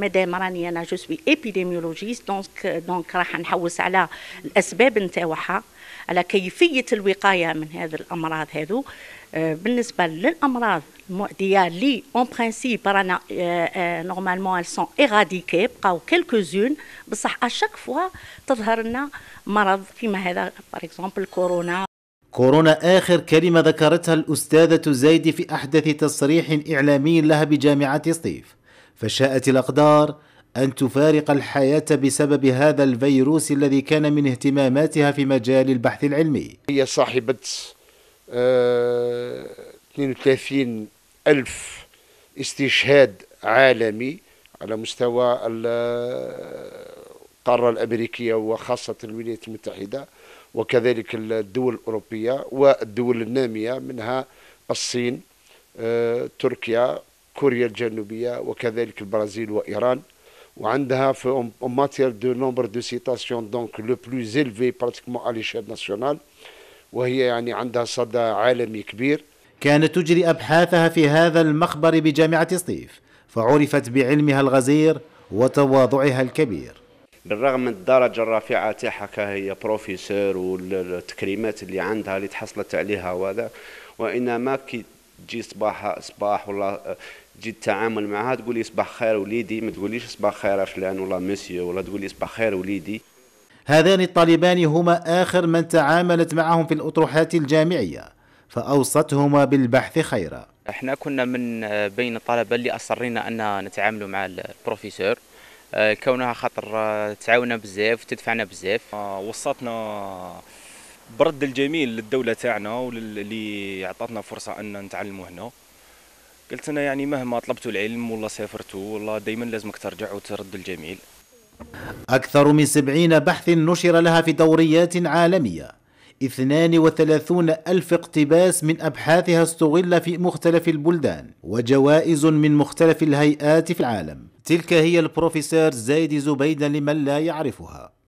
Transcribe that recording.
مادام راني انا جو سوي ايبيديميولوجيست دونك دونك راح نحوس على الاسباب نتاعها على كيفيه الوقايه من هذا الامراض هذو آه، بالنسبه للامراض المؤديه لي اون برانسيب رانا نورمالمون آه، آه، elles سون ايغاديكي بقاو كيلكوزون بصح اشاك فوا تظهر لنا مرض كيما هذا باغ اكزومبل كورونا كورونا آخر كلمة ذكرتها الأستاذة زايد في أحدث تصريح إعلامي لها بجامعة سطيف فشاءت الاقدار ان تفارق الحياه بسبب هذا الفيروس الذي كان من اهتماماتها في مجال البحث العلمي. هي صاحبه آه 32 ألف استشهاد عالمي على مستوى القارة آه، الأمريكية وخاصة الولايات المتحدة وكذلك الدول الأوروبية والدول النامية منها الصين آه، تركيا كوريا الجنوبية وكذلك البرازيل وإيران وعندها في ماتير دو نومبر دو سيتاسيون دونك لو بلو زيلفي براتيكمون أليشيل ناسيونال وهي يعني عندها صدى عالمي كبير كانت تجري أبحاثها في هذا المخبر بجامعة سطيف فعرفت بعلمها الغزير وتواضعها الكبير بالرغم من الدرجه الرفيعه تاعها كهي بروفيسور والتكريمات اللي عندها اللي تحصلت عليها وهذا وانما كي تجي صباح صباح ولا تجي التعامل معها تقول لي صباح خير وليدي ما تقوليش صباح خير فلان ولا مسيو ولا تقول لي صباح خير وليدي هذان الطالبان هما آخر من تعاملت معهم في الأطروحات الجامعية فأوصتهما بالبحث خيرا احنا كنا من آه، بين الطلبة اللي أصرينا أن نتعاملوا مع البروفيسور آه، كونها خاطر آه، تعاونا بزاف وتدفعنا بزاف وصتنا برد الجميل للدوله تاعنا واللي عطاتنا فرصه ان نتعلموا هنا قلت انا يعني مهما طلبت العلم ولا سافرت والله دائما لازمك ترجع وترد الجميل أكثر من سبعين بحث نشر لها في دوريات عالمية 32 ألف اقتباس من أبحاثها استغل في مختلف البلدان وجوائز من مختلف الهيئات في العالم تلك هي البروفيسور زايد زبيدة لمن لا يعرفها